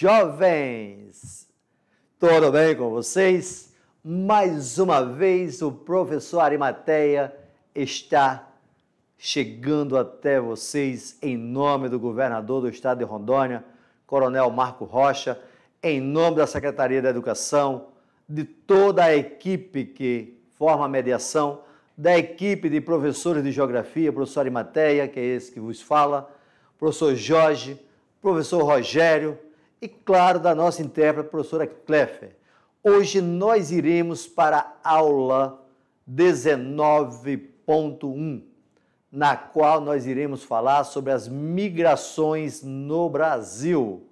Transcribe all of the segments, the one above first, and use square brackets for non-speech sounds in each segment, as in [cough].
jovens! Tudo bem com vocês? Mais uma vez o professor Arimateia está chegando até vocês em nome do governador do estado de Rondônia, Coronel Marco Rocha, em nome da Secretaria da Educação, de toda a equipe que forma a mediação, da equipe de professores de geografia, professor Arimateia, que é esse que vos fala, professor Jorge, professor Rogério, e, claro, da nossa intérprete, professora Kleffer. Hoje nós iremos para a aula 19.1, na qual nós iremos falar sobre as migrações no Brasil.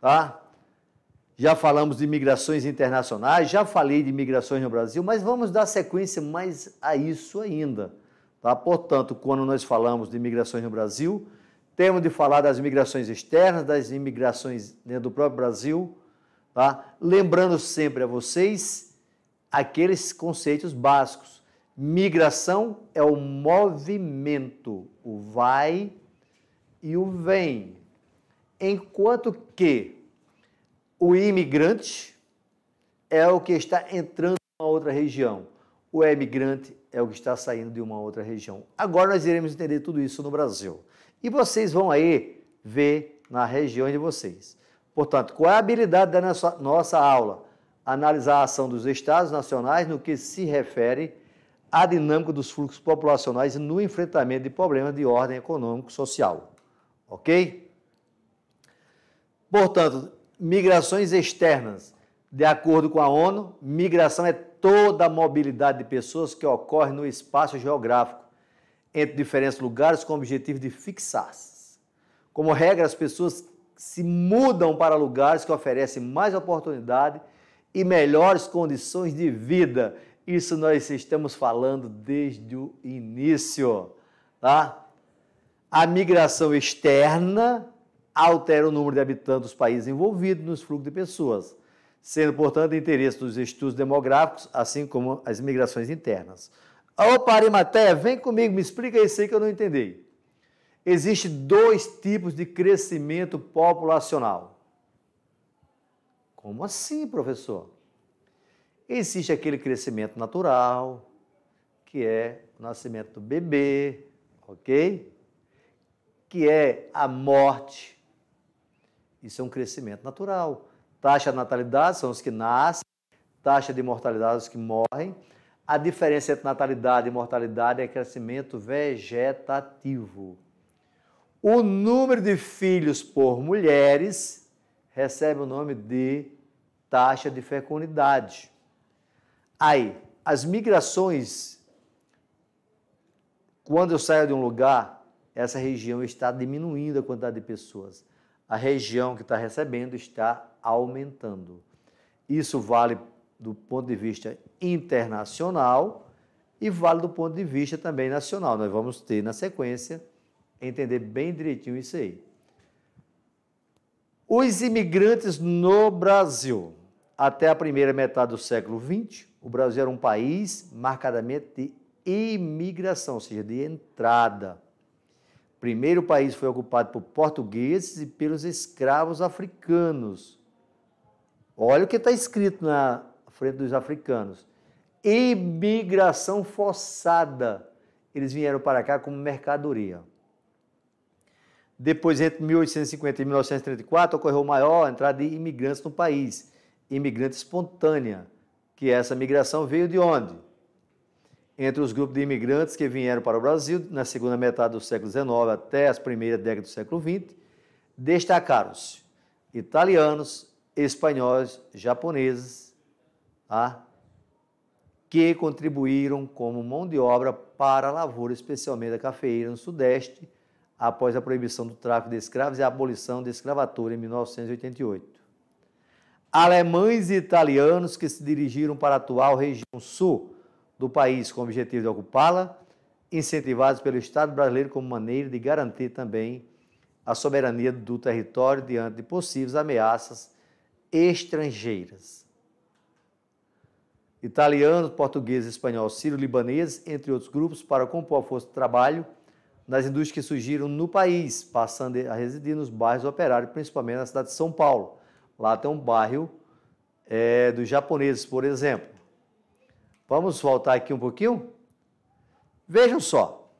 Tá? Já falamos de migrações internacionais, já falei de migrações no Brasil, mas vamos dar sequência mais a isso ainda. Tá? Portanto, quando nós falamos de migrações no Brasil, temos de falar das imigrações externas, das imigrações dentro do próprio Brasil, tá? lembrando sempre a vocês aqueles conceitos básicos. Migração é o movimento, o vai e o vem. Enquanto que o imigrante é o que está entrando em uma outra região, o emigrante é o que está saindo de uma outra região. Agora nós iremos entender tudo isso no Brasil. E vocês vão aí ver na região de vocês. Portanto, qual é a habilidade da nossa, nossa aula? Analisar a ação dos estados nacionais no que se refere à dinâmica dos fluxos populacionais e no enfrentamento de problemas de ordem econômico-social. Ok? Portanto, migrações externas. De acordo com a ONU, migração é toda a mobilidade de pessoas que ocorre no espaço geográfico entre diferentes lugares com o objetivo de fixar-se. Como regra, as pessoas se mudam para lugares que oferecem mais oportunidade e melhores condições de vida. Isso nós estamos falando desde o início, tá? A migração externa altera o número de habitantes dos países envolvidos nos fluxos de pessoas, sendo, portanto, de interesse dos estudos demográficos, assim como as migrações internas. Ô Parimateia, vem comigo, me explica isso aí que eu não entendi. Existem dois tipos de crescimento populacional. Como assim, professor? Existe aquele crescimento natural, que é o nascimento do bebê, ok? Que é a morte. Isso é um crescimento natural. Taxa de natalidade são os que nascem, taxa de mortalidade são os que morrem a diferença entre natalidade e mortalidade é crescimento vegetativo. O número de filhos por mulheres recebe o nome de taxa de fecundidade. Aí, as migrações, quando eu saio de um lugar, essa região está diminuindo a quantidade de pessoas. A região que está recebendo está aumentando. Isso vale do ponto de vista internacional e vale do ponto de vista também nacional. Nós vamos ter na sequência entender bem direitinho isso aí. Os imigrantes no Brasil. Até a primeira metade do século XX, o Brasil era um país marcadamente de imigração, ou seja, de entrada. O primeiro país foi ocupado por portugueses e pelos escravos africanos. Olha o que está escrito na frente dos africanos. Imigração forçada. Eles vieram para cá como mercadoria. Depois, entre 1850 e 1934, ocorreu a maior entrada de imigrantes no país, imigrante espontânea, que essa migração veio de onde? Entre os grupos de imigrantes que vieram para o Brasil na segunda metade do século XIX até as primeiras décadas do século XX, destacaram-se italianos, espanhóis, japoneses, Tá? que contribuíram como mão de obra para a lavoura, especialmente da cafeína no Sudeste, após a proibição do tráfico de escravos e a abolição da escravatura em 1988. Alemães e italianos que se dirigiram para a atual região sul do país com o objetivo de ocupá-la, incentivados pelo Estado brasileiro como maneira de garantir também a soberania do território diante de possíveis ameaças estrangeiras italianos, portugueses, espanhóis, sírio-libaneses, entre outros grupos, para compor a força de trabalho nas indústrias que surgiram no país, passando a residir nos bairros operários, principalmente na cidade de São Paulo. Lá tem um bairro é, dos japoneses, por exemplo. Vamos voltar aqui um pouquinho? Vejam só.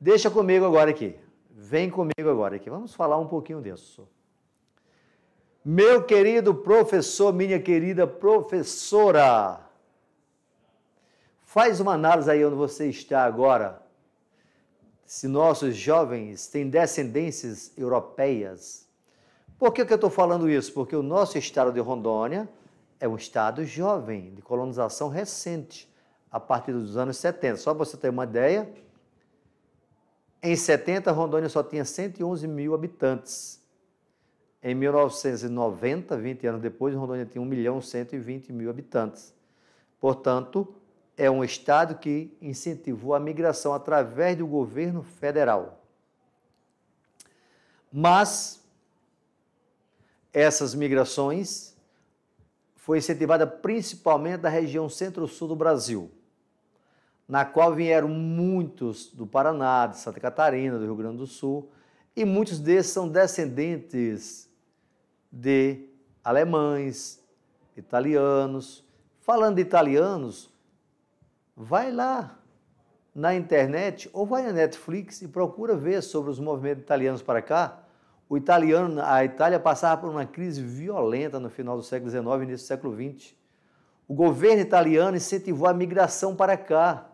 Deixa comigo agora aqui. Vem comigo agora aqui. Vamos falar um pouquinho disso. Meu querido professor, minha querida professora, Faz uma análise aí onde você está agora. Se nossos jovens têm descendências europeias. Por que, que eu estou falando isso? Porque o nosso estado de Rondônia é um estado jovem, de colonização recente, a partir dos anos 70. Só para você ter uma ideia, em 70, Rondônia só tinha 111 mil habitantes. Em 1990, 20 anos depois, Rondônia tinha 1 milhão 120 mil habitantes. Portanto, é um Estado que incentivou a migração através do governo federal. Mas essas migrações foi incentivada principalmente da região centro-sul do Brasil, na qual vieram muitos do Paraná, de Santa Catarina, do Rio Grande do Sul, e muitos desses são descendentes de alemães, italianos. Falando de italianos, Vai lá na internet ou vai na Netflix e procura ver sobre os movimentos italianos para cá. O italiano, a Itália passava por uma crise violenta no final do século XIX início do século XX. O governo italiano incentivou a migração para cá.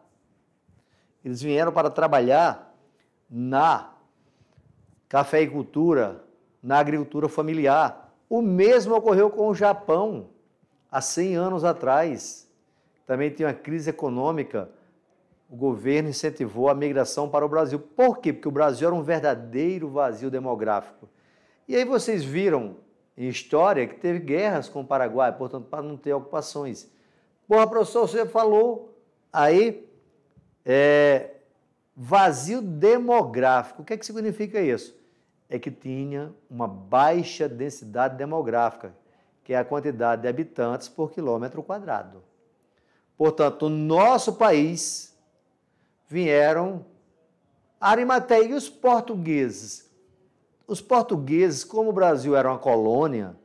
Eles vieram para trabalhar na cafeicultura, na agricultura familiar. O mesmo ocorreu com o Japão há 100 anos atrás. Também tem uma crise econômica. O governo incentivou a migração para o Brasil. Por quê? Porque o Brasil era um verdadeiro vazio demográfico. E aí vocês viram em história que teve guerras com o Paraguai, portanto, para não ter ocupações. Porra, professor, você falou aí é, vazio demográfico. O que, é que significa isso? É que tinha uma baixa densidade demográfica, que é a quantidade de habitantes por quilômetro quadrado. Portanto, nosso país vieram Arimateia e os portugueses. Os portugueses, como o Brasil era uma colônia,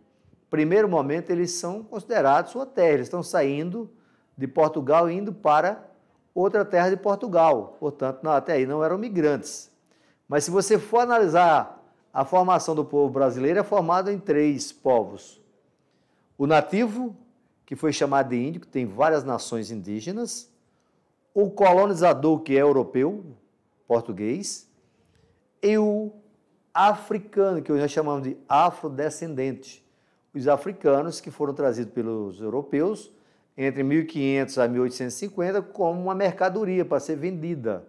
primeiro momento eles são considerados sua terra, eles estão saindo de Portugal e indo para outra terra de Portugal. Portanto, não, até aí não eram migrantes. Mas se você for analisar a formação do povo brasileiro, é formado em três povos: o nativo, que foi chamado de índio, que tem várias nações indígenas, o colonizador, que é europeu, português, e o africano, que hoje nós chamamos de afrodescendente. Os africanos que foram trazidos pelos europeus entre 1500 a 1850 como uma mercadoria para ser vendida.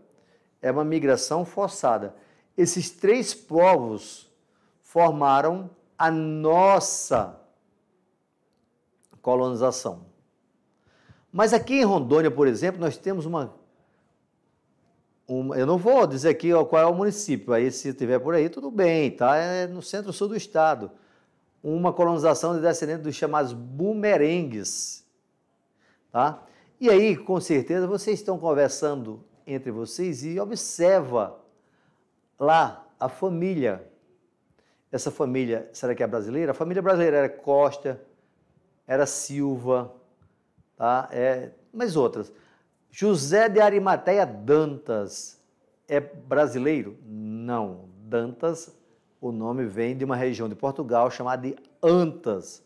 É uma migração forçada. Esses três povos formaram a nossa colonização. Mas aqui em Rondônia, por exemplo, nós temos uma. uma eu não vou dizer aqui qual é o município, aí se tiver por aí, tudo bem, tá? É no centro-sul do estado. Uma colonização de descendentes dos chamados bumerengues. Tá? E aí, com certeza, vocês estão conversando entre vocês e observa lá a família. Essa família, será que é brasileira? A família brasileira era Costa, era Silva, tá? é, mas outras. José de Arimateia Dantas é brasileiro? Não. Dantas, o nome vem de uma região de Portugal chamada de Antas.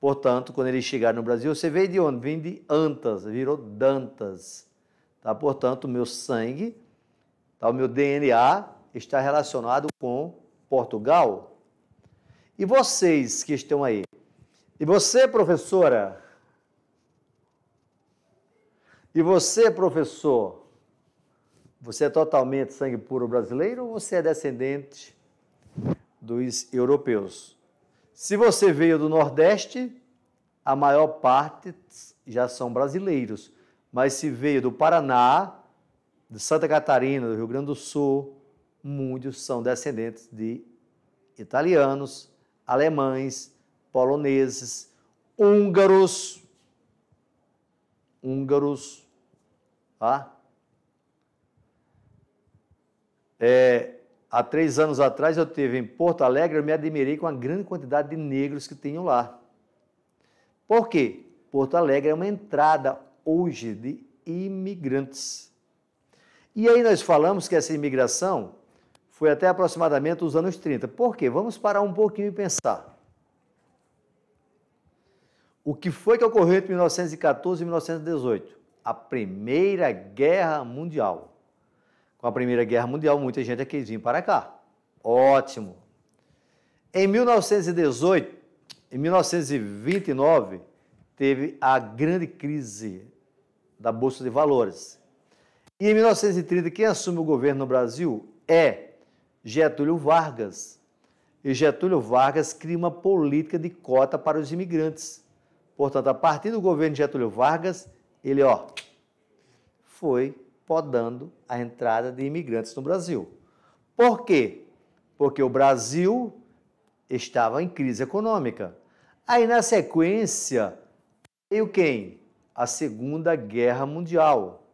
Portanto, quando ele chegar no Brasil, você veio de onde? Vim de Antas, virou Dantas. Tá? Portanto, o meu sangue, tá? o meu DNA está relacionado com Portugal. E vocês que estão aí, e você, professora? E você, professor? Você é totalmente sangue puro brasileiro ou você é descendente dos europeus? Se você veio do Nordeste, a maior parte já são brasileiros. Mas se veio do Paraná, de Santa Catarina, do Rio Grande do Sul, muitos são descendentes de italianos, alemães, poloneses, húngaros, húngaros, tá? É, há três anos atrás eu tive em Porto Alegre, eu me admirei com a grande quantidade de negros que tinham lá. Por quê? Porto Alegre é uma entrada hoje de imigrantes. E aí nós falamos que essa imigração foi até aproximadamente os anos 30. Por quê? Vamos parar um pouquinho e pensar. O que foi que ocorreu entre 1914 e 1918? A Primeira Guerra Mundial. Com a Primeira Guerra Mundial, muita gente queria vir para cá. Ótimo. Em 1918, em 1929, teve a grande crise da Bolsa de Valores. E em 1930, quem assume o governo no Brasil é Getúlio Vargas. E Getúlio Vargas cria uma política de cota para os imigrantes. Portanto, a partir do governo de Getúlio Vargas, ele ó, foi podando a entrada de imigrantes no Brasil. Por quê? Porque o Brasil estava em crise econômica. Aí, na sequência, veio quem? A Segunda Guerra Mundial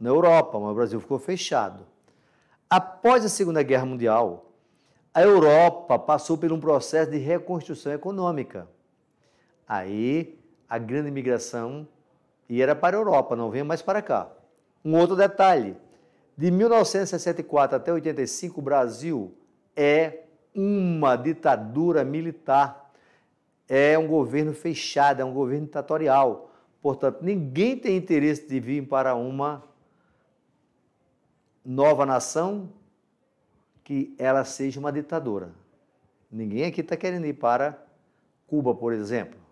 na Europa, mas o Brasil ficou fechado. Após a Segunda Guerra Mundial, a Europa passou por um processo de reconstrução econômica. Aí a grande imigração e era para a Europa, não vinha mais para cá. Um outro detalhe: de 1964 até 85, o Brasil é uma ditadura militar, é um governo fechado, é um governo ditatorial. Portanto, ninguém tem interesse de vir para uma nova nação que ela seja uma ditadura. Ninguém aqui está querendo ir para Cuba, por exemplo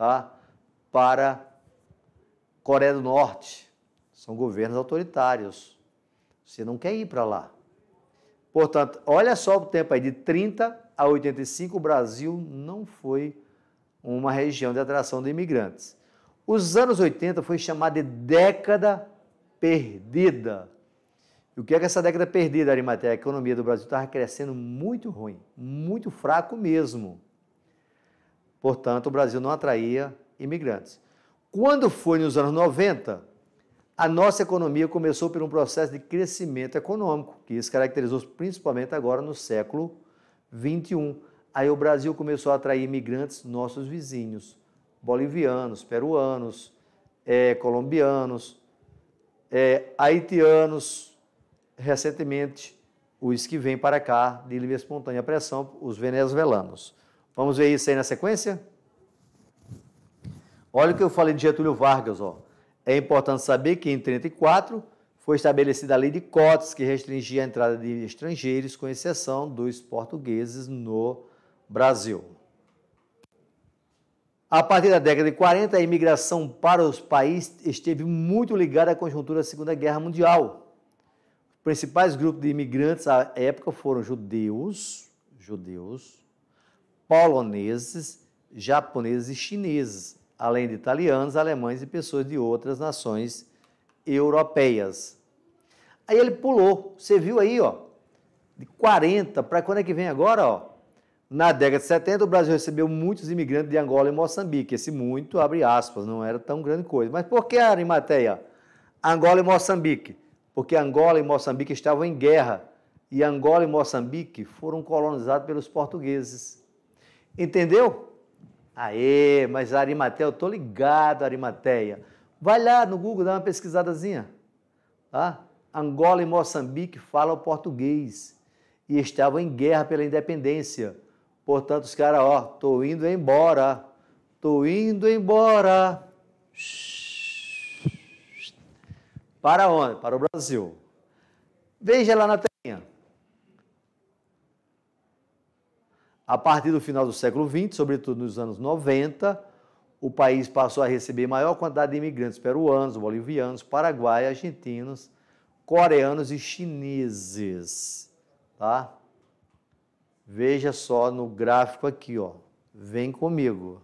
tá? para Coreia do Norte. São governos autoritários. Você não quer ir para lá. Portanto, olha só o tempo aí, de 30 a 85, o Brasil não foi uma região de atração de imigrantes. Os anos 80 foi chamada de década perdida. E o que é que essa década perdida, Arimatea? A economia do Brasil estava crescendo muito ruim, muito fraco mesmo. Portanto, o Brasil não atraía imigrantes. Quando foi nos anos 90, a nossa economia começou por um processo de crescimento econômico, que se caracterizou principalmente agora no século XXI. Aí o Brasil começou a atrair imigrantes, nossos vizinhos, bolivianos, peruanos, é, colombianos, é, haitianos, recentemente os que vêm para cá de livre e espontânea pressão, os venezuelanos. Vamos ver isso aí na sequência? Olha o que eu falei de Getúlio Vargas. Ó. É importante saber que em 1934 foi estabelecida a lei de cotas que restringia a entrada de estrangeiros, com exceção dos portugueses no Brasil. A partir da década de 40, a imigração para os países esteve muito ligada à conjuntura da Segunda Guerra Mundial. Os principais grupos de imigrantes à época foram judeus, judeus, poloneses, japoneses e chineses, além de italianos, alemães e pessoas de outras nações europeias. Aí ele pulou, você viu aí, ó, de 40 para quando é que vem agora, ó? Na década de 70, o Brasil recebeu muitos imigrantes de Angola e Moçambique. Esse muito, abre aspas, não era tão grande coisa. Mas por que Arimatéia, Arimateia? Angola e Moçambique. Porque Angola e Moçambique estavam em guerra. E Angola e Moçambique foram colonizados pelos portugueses. Entendeu? Aê, mas Arimateia, eu tô ligado, Arimateia. Vai lá no Google, dá uma pesquisadazinha. Tá? Angola e Moçambique falam português e estavam em guerra pela independência. Portanto, os caras, ó, tô indo embora, tô indo embora. Para onde? Para o Brasil. Veja lá na telinha. A partir do final do século XX, sobretudo nos anos 90, o país passou a receber maior quantidade de imigrantes peruanos, bolivianos, paraguaios, argentinos, coreanos e chineses. Tá? Veja só no gráfico aqui, ó. Vem comigo.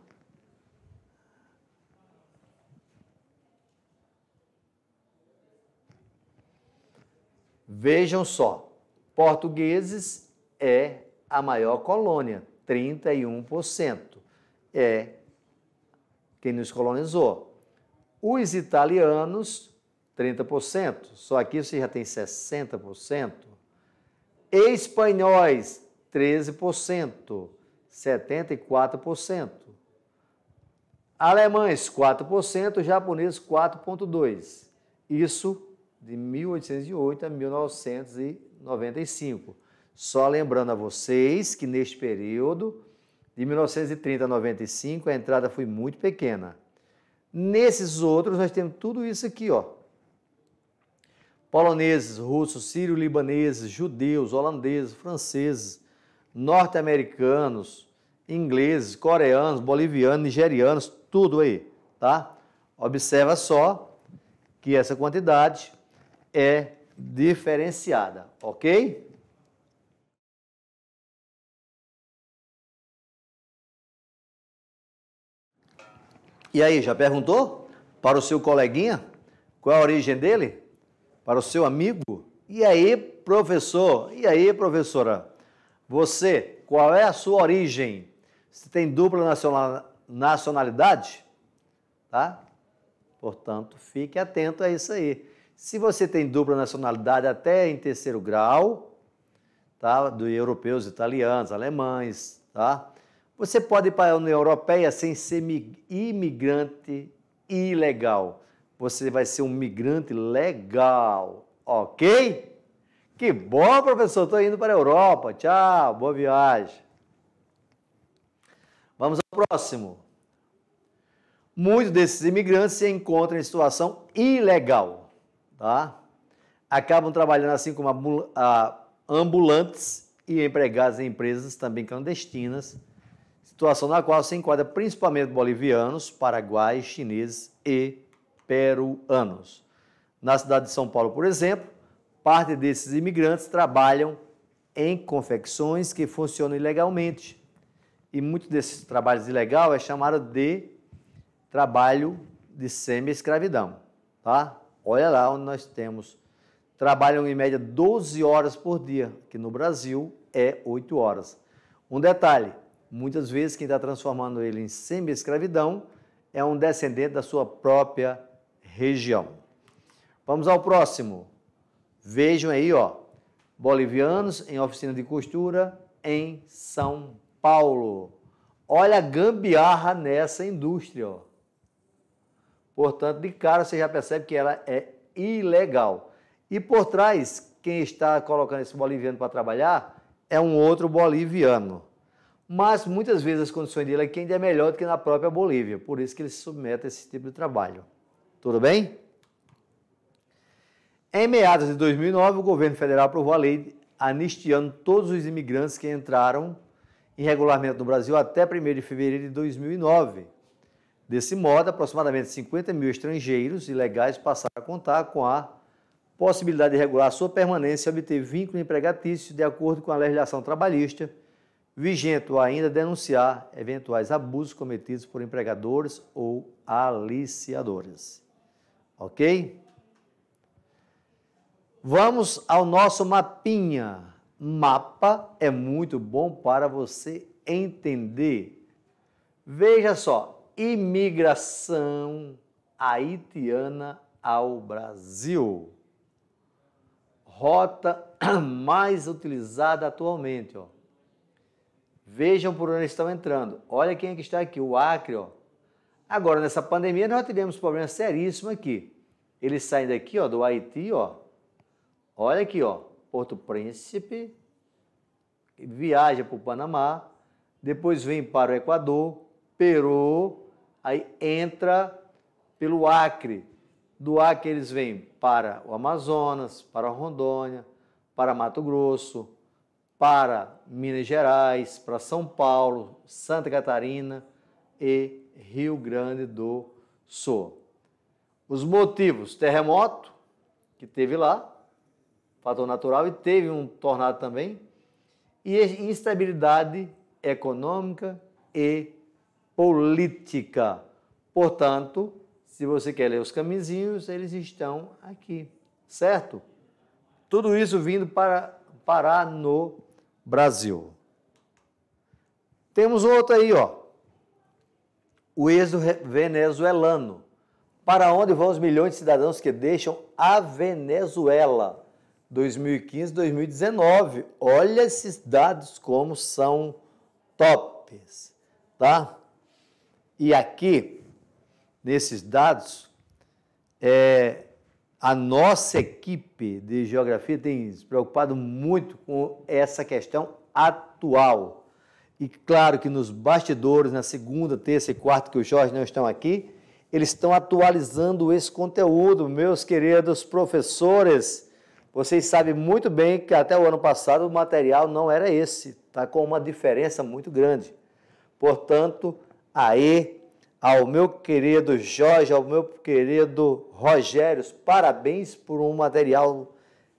Vejam só, portugueses é a maior colônia, 31%. É quem nos colonizou. Os italianos, 30%. Só aqui você já tem 60%. Espanhóis, 13%. 74%. Alemães, 4%. Japoneses, 4,2%. Isso de 1808 a 1995. Só lembrando a vocês que neste período, de 1930 a 95, a entrada foi muito pequena. Nesses outros, nós temos tudo isso aqui, ó. Poloneses, russos, sírio-libaneses, judeus, holandeses, franceses, norte-americanos, ingleses, coreanos, bolivianos, nigerianos, tudo aí, tá? Observa só que essa quantidade é diferenciada, ok? E aí, já perguntou para o seu coleguinha qual é a origem dele? Para o seu amigo? E aí, professor? E aí, professora? Você, qual é a sua origem? Você tem dupla nacionalidade? Tá? Portanto, fique atento a isso aí. Se você tem dupla nacionalidade até em terceiro grau, tá? Do europeus, italianos, alemães, tá? Você pode ir para a União Europeia sem ser imigrante ilegal. Você vai ser um migrante legal, ok? Que bom, professor, estou indo para a Europa. Tchau, boa viagem. Vamos ao próximo. Muitos desses imigrantes se encontram em situação ilegal, tá? Acabam trabalhando assim como ambulantes e empregados em empresas também clandestinas situação na qual se enquadra principalmente bolivianos, paraguaios, chineses e peruanos. Na cidade de São Paulo, por exemplo, parte desses imigrantes trabalham em confecções que funcionam ilegalmente. E muito desses trabalhos ilegal é chamado de trabalho de semi-escravidão, tá? Olha lá onde nós temos. Trabalham em média 12 horas por dia, que no Brasil é 8 horas. Um detalhe, Muitas vezes, quem está transformando ele em semi-escravidão é um descendente da sua própria região. Vamos ao próximo. Vejam aí, ó. Bolivianos em oficina de costura em São Paulo. Olha a gambiarra nessa indústria. Ó. Portanto, de cara você já percebe que ela é ilegal. E por trás, quem está colocando esse boliviano para trabalhar é um outro boliviano mas muitas vezes as condições dele aqui ainda é melhor do que na própria Bolívia, por isso que ele se submete a esse tipo de trabalho. Tudo bem? Em meados de 2009, o governo federal aprovou a lei anistiando todos os imigrantes que entraram irregularmente no Brasil até 1 de fevereiro de 2009. Desse modo, aproximadamente 50 mil estrangeiros ilegais passaram a contar com a possibilidade de regular sua permanência e obter vínculo empregatício de acordo com a legislação trabalhista vigento ainda denunciar eventuais abusos cometidos por empregadores ou aliciadores. Ok? Vamos ao nosso mapinha. Mapa é muito bom para você entender. Veja só: imigração haitiana ao Brasil. Rota [clears throat] mais utilizada atualmente, ó Vejam por onde estão entrando. Olha quem é que está aqui, o Acre. Ó. Agora, nessa pandemia, nós tivemos um problema seríssimo aqui. Eles saem daqui, ó, do Haiti, ó. Olha aqui, ó. Porto Príncipe, viaja para o Panamá, depois vem para o Equador, Peru, aí entra pelo Acre. Do Acre eles vêm para o Amazonas, para Rondônia, para Mato Grosso, para Minas Gerais, para São Paulo, Santa Catarina e Rio Grande do Sul. Os motivos: terremoto, que teve lá, fator natural, e teve um tornado também, e instabilidade econômica e política. Portanto, se você quer ler os camisinhos, eles estão aqui, certo? Tudo isso vindo para parar no Brasil. Temos outro aí, ó. O êxodo venezuelano. Para onde vão os milhões de cidadãos que deixam a Venezuela? 2015, 2019. Olha esses dados como são tops, tá? E aqui, nesses dados, é, a nossa equipe de geografia tem se preocupado muito com essa questão atual. E claro que nos bastidores, na segunda, terça e quarta, que os Jorge não estão aqui, eles estão atualizando esse conteúdo. Meus queridos professores, vocês sabem muito bem que até o ano passado o material não era esse, está com uma diferença muito grande. Portanto, aí ao meu querido Jorge, ao meu querido Rogério, parabéns por um material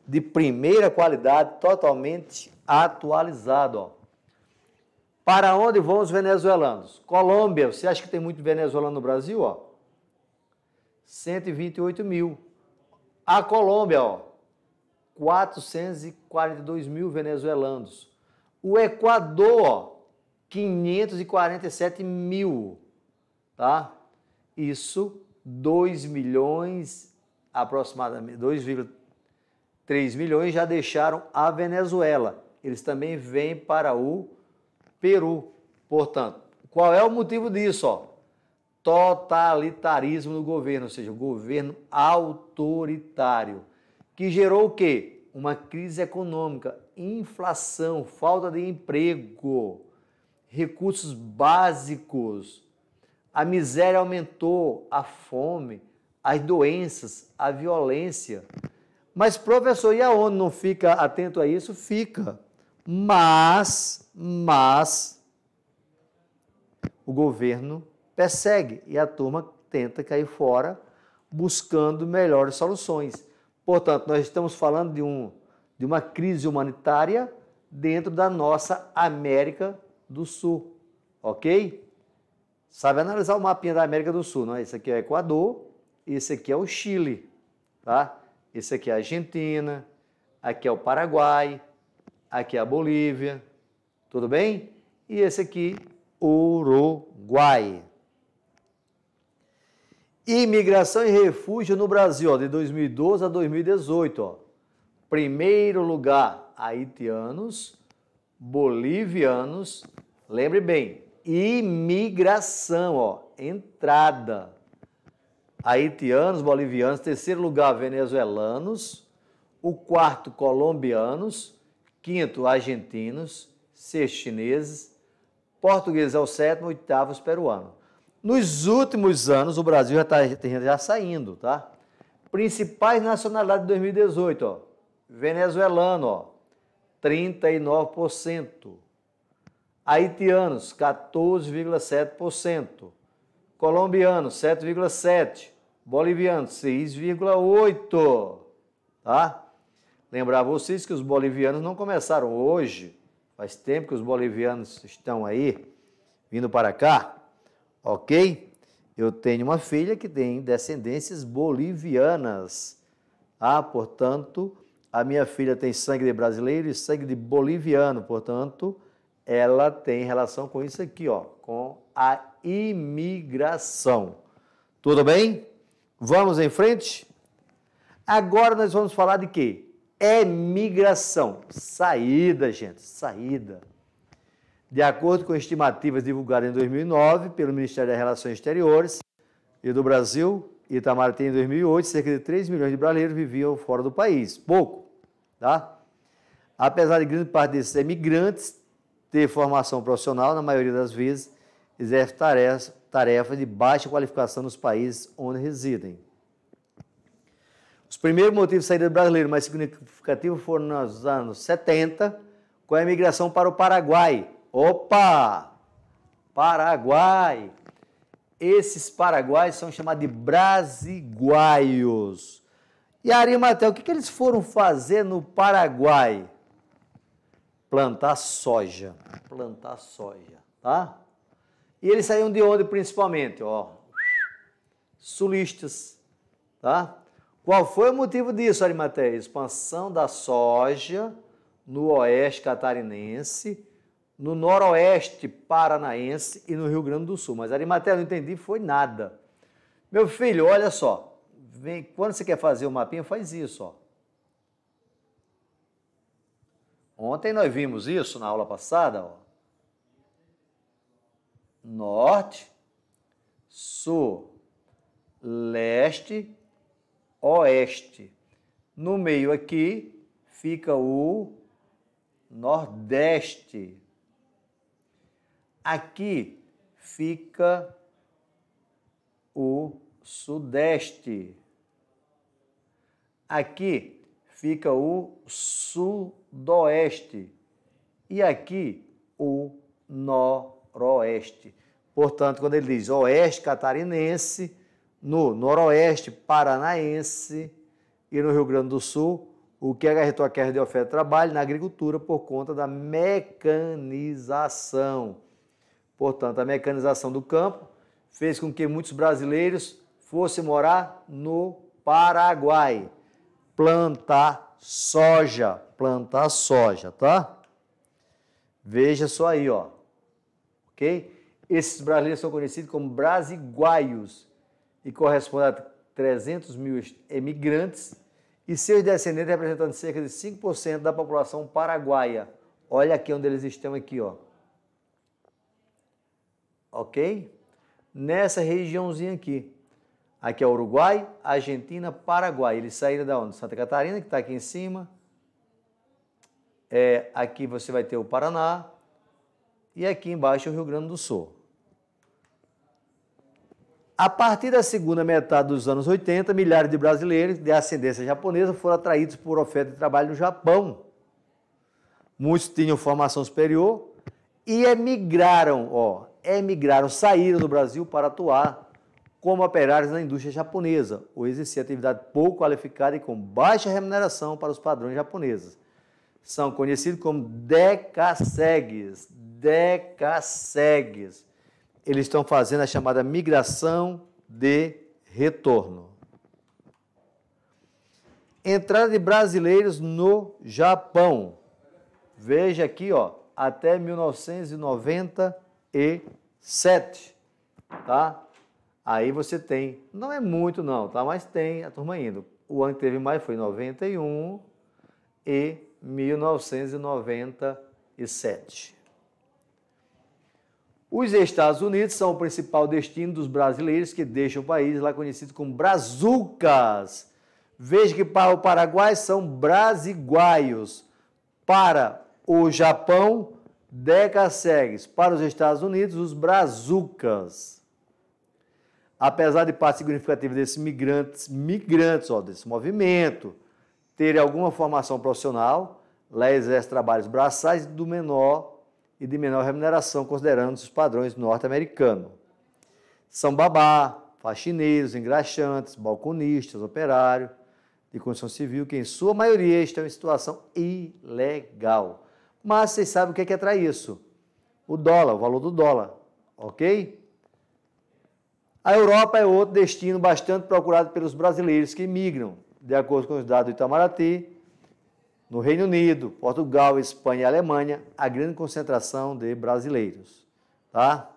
de primeira qualidade, totalmente atualizado. Ó. Para onde vão os venezuelanos? Colômbia, você acha que tem muito venezuelano no Brasil? Ó? 128 mil. A Colômbia, ó, 442 mil venezuelanos. O Equador, ó, 547 mil tá? Isso 2 milhões aproximadamente 2,3 milhões já deixaram a Venezuela. Eles também vêm para o Peru. Portanto, qual é o motivo disso, ó? Totalitarismo do governo, ou seja, governo autoritário, que gerou o quê? Uma crise econômica, inflação, falta de emprego, recursos básicos a miséria aumentou, a fome, as doenças, a violência. Mas, professor, e a ONU não fica atento a isso? Fica. Mas, mas, o governo persegue e a turma tenta cair fora buscando melhores soluções. Portanto, nós estamos falando de, um, de uma crise humanitária dentro da nossa América do Sul, ok? Sabe analisar o mapinha da América do Sul, não é? Esse aqui é o Equador, esse aqui é o Chile, tá? Esse aqui é a Argentina, aqui é o Paraguai, aqui é a Bolívia, tudo bem? E esse aqui, Uruguai. Imigração e refúgio no Brasil, ó, de 2012 a 2018, ó. Primeiro lugar, haitianos, bolivianos, lembre bem, imigração, ó, entrada. Haitianos, bolivianos, terceiro lugar, venezuelanos, o quarto, colombianos, quinto, argentinos, sexto, chineses, portugueses é o sétimo, oitavo, peruano. Nos últimos anos, o Brasil já está já saindo, tá? Principais nacionalidades de 2018, ó, venezuelano, ó, 39%. Haitianos, 14,7%. Colombianos, 7,7%. Bolivianos, 6,8%. Tá? Lembrar vocês que os bolivianos não começaram hoje. Faz tempo que os bolivianos estão aí, vindo para cá. Ok? Eu tenho uma filha que tem descendências bolivianas. Ah, portanto, a minha filha tem sangue de brasileiro e sangue de boliviano. Portanto, ela tem relação com isso aqui, ó, com a imigração. Tudo bem? Vamos em frente? Agora nós vamos falar de quê? Emigração. É saída, gente, saída. De acordo com estimativas divulgadas em 2009 pelo Ministério das Relações Exteriores e do Brasil, Itamaraty em 2008, cerca de 3 milhões de brasileiros viviam fora do país. Pouco, tá? Apesar de grande parte desses emigrantes ter formação profissional, na maioria das vezes, exerce tarefas tarefa de baixa qualificação nos países onde residem. Os primeiros motivos de saída do brasileiro mais significativos foram nos anos 70, com a imigração para o Paraguai. Opa! Paraguai! Esses paraguaios são chamados de brasiguaios. E Arimatel, o que, que eles foram fazer no Paraguai? plantar soja, plantar soja, tá? E eles saíam de onde principalmente, ó? Sulistas, tá? Qual foi o motivo disso, Arimateia? Expansão da soja no oeste catarinense, no noroeste paranaense e no Rio Grande do Sul. Mas Arimateia não entendi, foi nada. Meu filho, olha só, vem, quando você quer fazer o um mapinha, faz isso, ó. Ontem nós vimos isso na aula passada. Ó. Norte, sul, leste, oeste. No meio aqui fica o nordeste. Aqui fica o sudeste. Aqui fica o sul oeste e aqui o noroeste. Portanto, quando ele diz oeste catarinense, no noroeste paranaense e no Rio Grande do Sul, o que acarretou a queda de oferta de trabalho na agricultura por conta da mecanização. Portanto, a mecanização do campo fez com que muitos brasileiros fossem morar no Paraguai, plantar soja, plantar soja, tá? Veja só aí, ó. OK? Esses brasileiros são conhecidos como brasiguaios e correspondem a 300 mil emigrantes e seus descendentes representando cerca de 5% da população paraguaia. Olha aqui onde eles estão aqui, ó. Ok? Nessa regiãozinha aqui. Aqui é Uruguai, Argentina, Paraguai. Eles saíram da onde? Santa Catarina, que está aqui em cima. É, aqui você vai ter o Paraná. E aqui embaixo é o Rio Grande do Sul. A partir da segunda metade dos anos 80, milhares de brasileiros de ascendência japonesa foram atraídos por oferta de trabalho no Japão. Muitos tinham formação superior e emigraram, ó, emigraram, saíram do Brasil para atuar como operários na indústria japonesa, ou exercer atividade pouco qualificada e com baixa remuneração para os padrões japoneses. São conhecidos como decassegues. Decassegues. Eles estão fazendo a chamada migração de retorno. Entrada de brasileiros no Japão. Veja aqui, ó, até 1997, tá? Aí você tem, não é muito não, tá? Mas tem a turma indo. O ano que teve mais foi 91 e 1997. Os Estados Unidos são o principal destino dos brasileiros que deixam o país, lá conhecido como brazucas. Veja que para o Paraguai são brasiguaios. Para o Japão, decacegues. Para os Estados Unidos, os brazucas apesar de parte significativa desses migrantes, migrantes ó, desse movimento, terem alguma formação profissional, lá exerce trabalhos braçais do menor e de menor remuneração, considerando os padrões norte-americanos. São babá, faxineiros, engraxantes, balconistas, operários de condição civil, que em sua maioria estão em situação ilegal. Mas vocês sabem o que é que atrai isso? O dólar, o valor do dólar, ok? A Europa é outro destino bastante procurado pelos brasileiros que migram, de acordo com os dados do Itamaraty. No Reino Unido, Portugal, Espanha e Alemanha, a grande concentração de brasileiros, tá?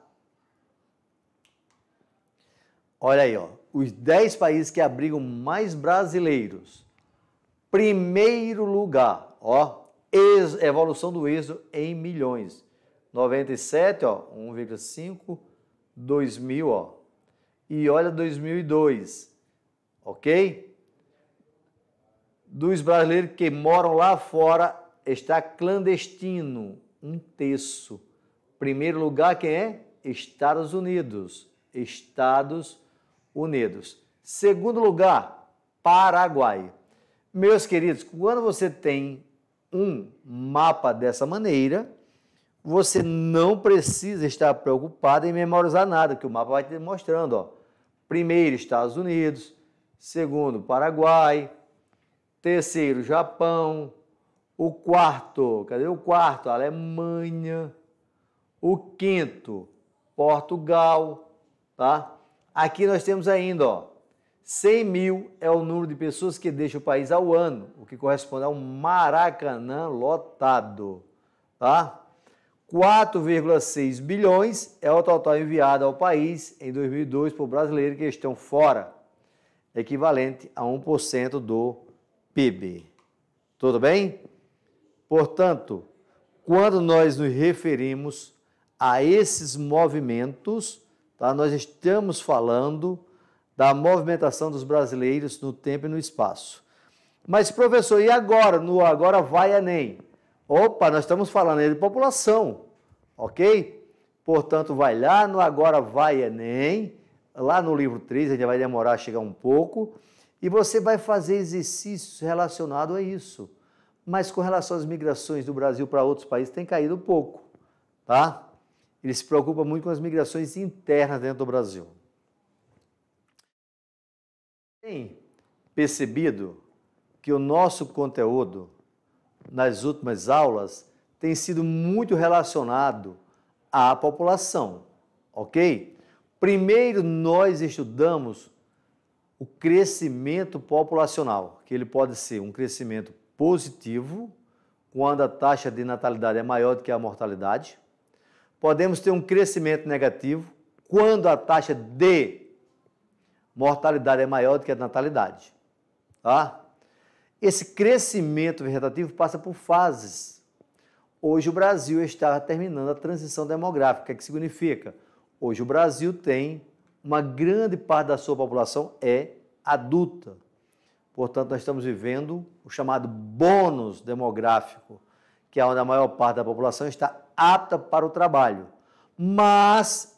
Olha aí, ó, os 10 países que abrigam mais brasileiros. Primeiro lugar, ó, ex, evolução do êxodo em milhões. 97, ó, 1,5, mil, ó, e olha 2002, ok? Dos brasileiros que moram lá fora está clandestino, um terço. Primeiro lugar quem é? Estados Unidos. Estados Unidos. Segundo lugar, Paraguai. Meus queridos, quando você tem um mapa dessa maneira, você não precisa estar preocupado em memorizar nada, que o mapa vai te mostrando, ó Primeiro, Estados Unidos. Segundo, Paraguai. Terceiro, Japão. O quarto, cadê o quarto? Alemanha. O quinto, Portugal, tá? Aqui nós temos ainda, ó, 100 mil é o número de pessoas que deixa o país ao ano, o que corresponde ao Maracanã lotado, tá? 4,6 bilhões é o total enviado ao país em 2002 por brasileiros que estão fora, equivalente a 1% do PIB. Tudo bem? Portanto, quando nós nos referimos a esses movimentos, tá? nós estamos falando da movimentação dos brasileiros no tempo e no espaço. Mas, professor, e agora? No agora vai Enem. Opa, nós estamos falando aí de população, ok? Portanto, vai lá no Agora Vai Enem, lá no livro 3, ainda vai demorar a chegar um pouco, e você vai fazer exercícios relacionados a isso. Mas com relação às migrações do Brasil para outros países, tem caído um pouco, tá? Ele se preocupa muito com as migrações internas dentro do Brasil. Tem percebido que o nosso conteúdo nas últimas aulas tem sido muito relacionado à população, ok? Primeiro, nós estudamos o crescimento populacional, que ele pode ser um crescimento positivo, quando a taxa de natalidade é maior do que a mortalidade. Podemos ter um crescimento negativo, quando a taxa de mortalidade é maior do que a natalidade. Tá? Esse crescimento vegetativo passa por fases. Hoje o Brasil está terminando a transição demográfica, é que significa hoje o Brasil tem uma grande parte da sua população é adulta. Portanto, nós estamos vivendo o chamado bônus demográfico, que é onde a maior parte da população está apta para o trabalho. Mas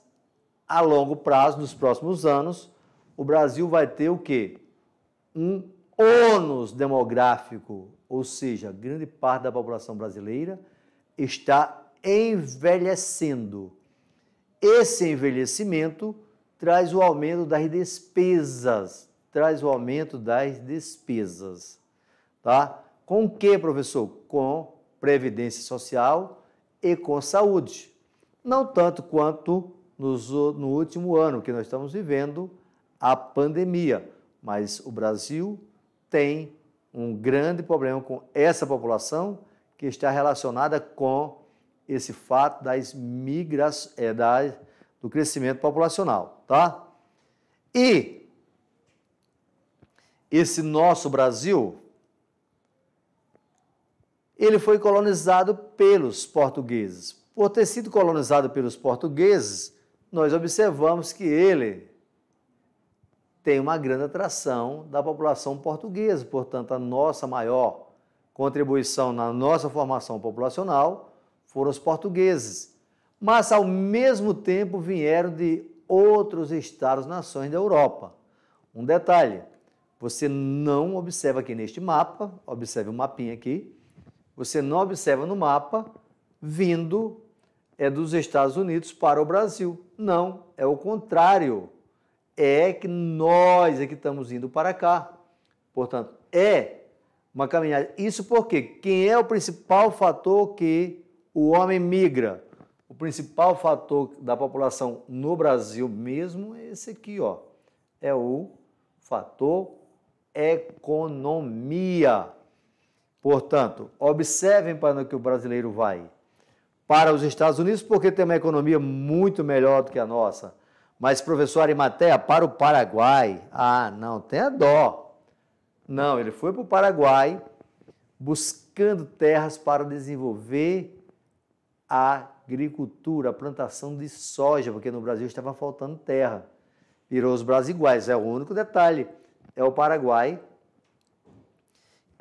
a longo prazo, nos próximos anos, o Brasil vai ter o quê? Um ônus demográfico, ou seja, grande parte da população brasileira está envelhecendo. Esse envelhecimento traz o aumento das despesas, traz o aumento das despesas, tá? Com que, professor? Com previdência social e com saúde. Não tanto quanto nos, no último ano que nós estamos vivendo a pandemia, mas o Brasil tem um grande problema com essa população que está relacionada com esse fato das migrações, é, da, do crescimento populacional, tá? E esse nosso Brasil, ele foi colonizado pelos portugueses. Por ter sido colonizado pelos portugueses, nós observamos que ele tem uma grande atração da população portuguesa, portanto, a nossa maior contribuição na nossa formação populacional foram os portugueses, mas ao mesmo tempo vieram de outros estados-nações da Europa. Um detalhe, você não observa aqui neste mapa, observe o um mapinha aqui, você não observa no mapa vindo é dos Estados Unidos para o Brasil. Não, é o contrário é que nós é que estamos indo para cá. Portanto, é uma caminhada. Isso porque quem é o principal fator que o homem migra? O principal fator da população no Brasil mesmo é esse aqui, ó. É o fator economia. Portanto, observem para é que o brasileiro vai. Para os Estados Unidos, porque tem uma economia muito melhor do que a nossa mas, professor Arimatea, para o Paraguai. Ah, não, tenha dó. Não, ele foi para o Paraguai buscando terras para desenvolver a agricultura, a plantação de soja, porque no Brasil estava faltando terra. Virou os brasiguais, é o único detalhe. É o Paraguai,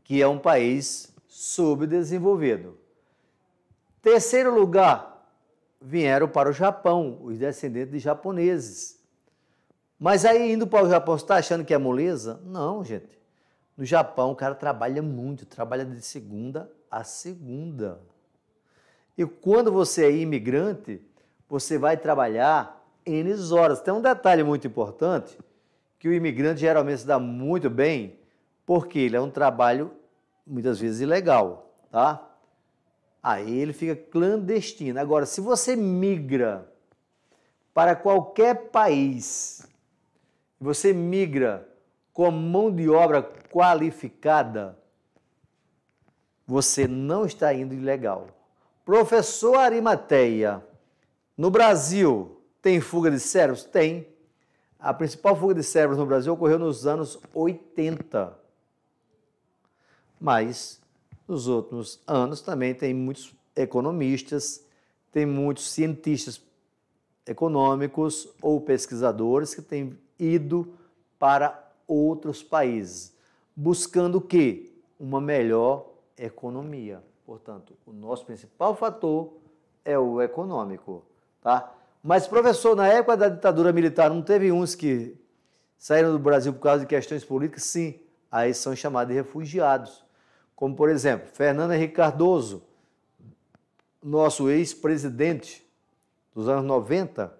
que é um país subdesenvolvido. Terceiro lugar, vieram para o Japão, os descendentes de japoneses. Mas aí, indo para o Japão, você está achando que é moleza? Não, gente. No Japão, o cara trabalha muito, trabalha de segunda a segunda. E quando você é imigrante, você vai trabalhar N horas. Tem um detalhe muito importante, que o imigrante geralmente se dá muito bem, porque ele é um trabalho, muitas vezes, ilegal, tá? aí ele fica clandestino. Agora, se você migra para qualquer país, você migra com mão de obra qualificada, você não está indo ilegal. Professor Arimateia, no Brasil tem fuga de cérebros? Tem. A principal fuga de cérebros no Brasil ocorreu nos anos 80. Mas nos últimos anos também tem muitos economistas, tem muitos cientistas econômicos ou pesquisadores que têm ido para outros países, buscando o quê? Uma melhor economia. Portanto, o nosso principal fator é o econômico, tá? Mas professor, na época da ditadura militar não teve uns que saíram do Brasil por causa de questões políticas? Sim, aí são chamados de refugiados como por exemplo, Fernando Henrique Cardoso, nosso ex-presidente dos anos 90,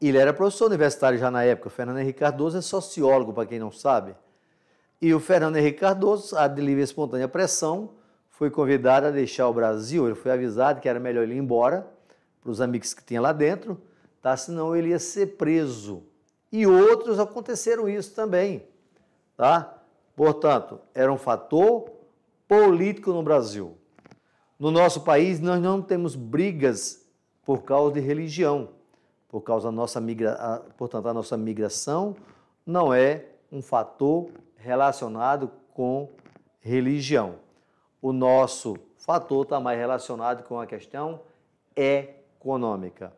ele era professor universitário já na época. O Fernando Henrique Cardoso é sociólogo, para quem não sabe. E o Fernando Henrique Cardoso, a de livre e espontânea pressão, foi convidado a deixar o Brasil. Ele foi avisado que era melhor ele ir embora para os amigos que tinha lá dentro, tá? senão ele ia ser preso. E outros aconteceram isso também. Tá? Portanto, era um fator político no Brasil. No nosso país, nós não temos brigas por causa de religião, por causa da nossa migra... portanto, a nossa migração não é um fator relacionado com religião. O nosso fator está mais relacionado com a questão econômica.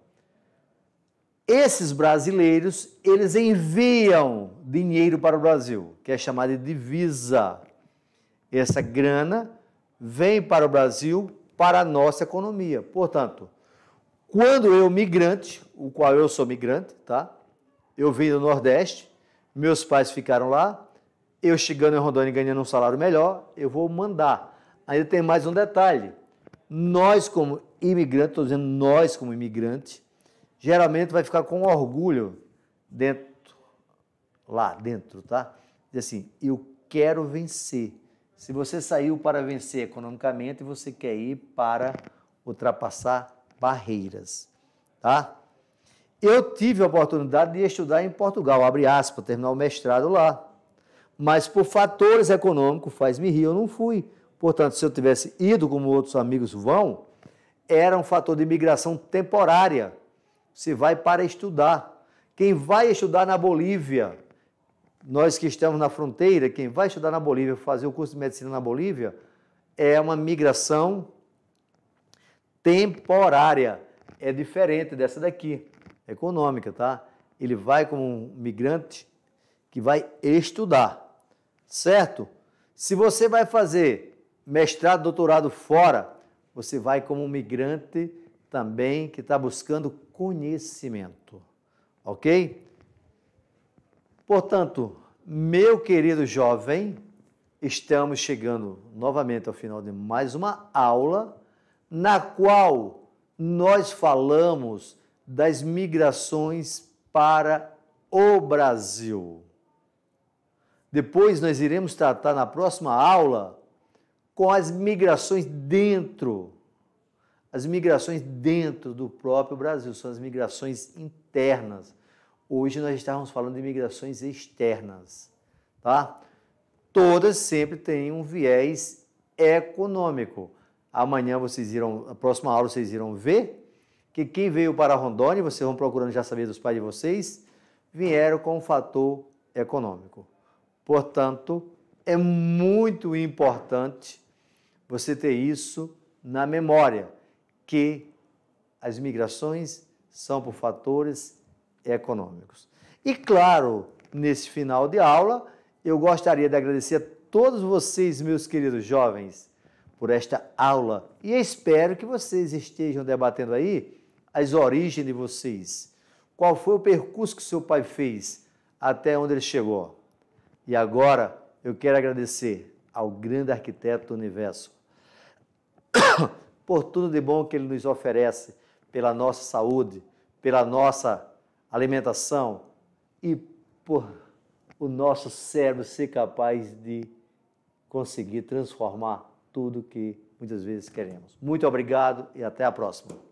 Esses brasileiros, eles enviam dinheiro para o Brasil, que é chamada de divisa. Essa grana vem para o Brasil para a nossa economia. Portanto, quando eu migrante, o qual eu sou migrante, tá? Eu vim do Nordeste, meus pais ficaram lá, eu chegando em Rondônia ganhando um salário melhor, eu vou mandar. Ainda tem mais um detalhe. Nós como imigrantes, estou dizendo nós como imigrantes, geralmente vai ficar com orgulho dentro, lá dentro, tá? Diz assim, eu quero vencer. Se você saiu para vencer economicamente, você quer ir para ultrapassar barreiras, tá? Eu tive a oportunidade de estudar em Portugal, abre aspas, terminar o mestrado lá. Mas por fatores econômicos, faz-me rir, eu não fui. Portanto, se eu tivesse ido como outros amigos vão, era um fator de imigração temporária se vai para estudar. Quem vai estudar na Bolívia, nós que estamos na fronteira, quem vai estudar na Bolívia, fazer o curso de medicina na Bolívia, é uma migração temporária. É diferente dessa daqui, econômica, tá? Ele vai como um migrante que vai estudar, certo? Se você vai fazer mestrado, doutorado fora, você vai como um migrante também que está buscando conhecimento. Ok? Portanto, meu querido jovem, estamos chegando novamente ao final de mais uma aula na qual nós falamos das migrações para o Brasil. Depois nós iremos tratar na próxima aula com as migrações dentro as migrações dentro do próprio Brasil, são as migrações internas. Hoje nós estávamos falando de migrações externas, tá? Todas sempre têm um viés econômico. Amanhã vocês irão, a próxima aula vocês irão ver que quem veio para Rondônia, vocês vão procurando já saber dos pais de vocês, vieram com o um fator econômico. Portanto, é muito importante você ter isso na memória que as migrações são por fatores econômicos. E claro, nesse final de aula, eu gostaria de agradecer a todos vocês, meus queridos jovens, por esta aula e espero que vocês estejam debatendo aí as origens de vocês. Qual foi o percurso que seu pai fez até onde ele chegou? E agora eu quero agradecer ao grande arquiteto do universo, [coughs] por tudo de bom que Ele nos oferece pela nossa saúde, pela nossa alimentação e por o nosso cérebro ser capaz de conseguir transformar tudo que muitas vezes queremos. Muito obrigado e até a próxima.